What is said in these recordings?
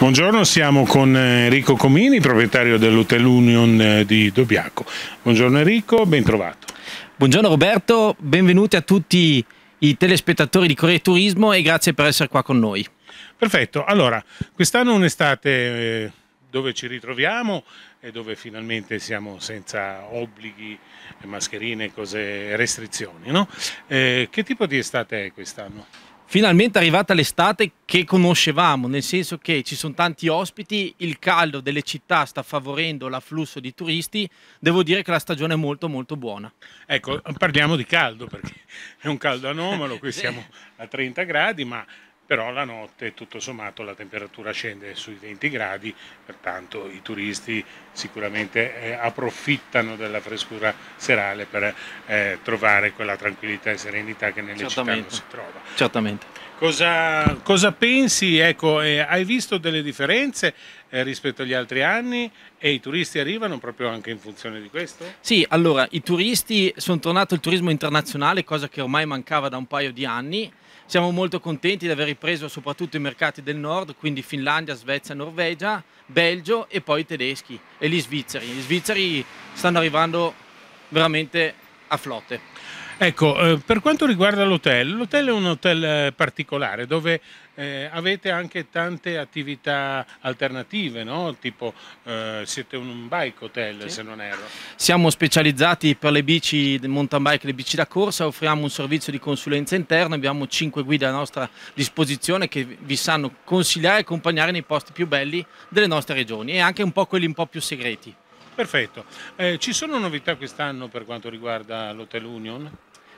Buongiorno, siamo con eh, Enrico Comini, proprietario dell'Hotel Union eh, di Dobiaco. Buongiorno Enrico, ben trovato. Buongiorno Roberto, benvenuti a tutti i telespettatori di Corriere Turismo e grazie per essere qua con noi. Perfetto, allora quest'anno è un'estate eh, dove ci ritroviamo e dove finalmente siamo senza obblighi, mascherine, cose, restrizioni. No? che tipo di estate è quest'anno? finalmente è arrivata l'estate che conoscevamo, nel senso che ci sono tanti ospiti, il caldo delle città sta favorendo l'afflusso di turisti, devo dire che la stagione è molto molto buona. Ecco, parliamo di caldo perché è un caldo anomalo, qui siamo a 30 gradi, ma però la notte tutto sommato la temperatura scende sui 20 gradi, pertanto i turisti sicuramente eh, approfittano della frescura serale per eh, trovare quella tranquillità e serenità che nelle città non si trova. Certamente. Cosa, cosa pensi? Ecco, eh, hai visto delle differenze? eh, rispetto agli altri anni e i turisti arrivano proprio anche in funzione di questo? Sì, allora i turisti, sono tornati al turismo internazionale, cosa che ormai mancava da un paio di anni. Siamo molto contenti di aver ripreso soprattutto i mercati del nord, quindi Finlandia, Svezia, Norvegia, Belgio e poi i tedeschi e gli svizzeri. Gli svizzeri stanno arrivando veramente a flotte. Ecco, eh, per quanto riguarda l'hotel, l'hotel è un hotel eh, particolare dove eh, avete anche tante attività alternative, no? tipo eh, siete un bike hotel sì. se non erro. Siamo specializzati per le bici mountain bike, le bici da corsa, offriamo un servizio di consulenza interna, abbiamo 5 guide a nostra disposizione che vi sanno consigliare e accompagnare nei posti più belli delle nostre regioni e anche un po' quelli un po' più segreti. Perfetto. Eh, ci sono novità quest'anno per quanto riguarda l'Hotel Union?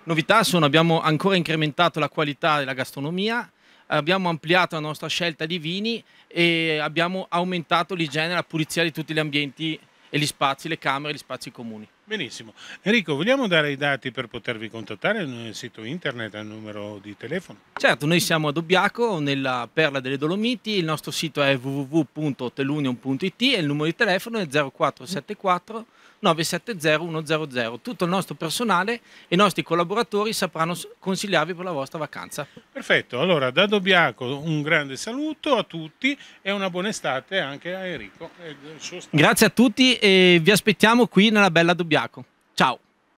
novità sono abbiamo ancora incrementato la qualità della gastronomia, abbiamo ampliato la nostra scelta di vini e abbiamo aumentato l'igiene e la pulizia di tutti gli ambienti e gli spazi, le camere e gli spazi comuni. Benissimo. Enrico, vogliamo dare i dati per potervi contattare nel sito internet al numero di telefono? Certo, noi siamo a Obbiaco, nella Perla delle Dolomiti, il nostro sito è www.telunion.it e il numero di telefono è 0474 970 100. Tutto il nostro personale e i nostri collaboratori sapranno consigliarvi per la vostra vacanza. Perfetto, allora da Dobbiaco un grande saluto a tutti e una buona estate anche a Enrico. Grazie a tutti e vi aspettiamo qui nella bella Dobbiaco. Isacco. Ciao.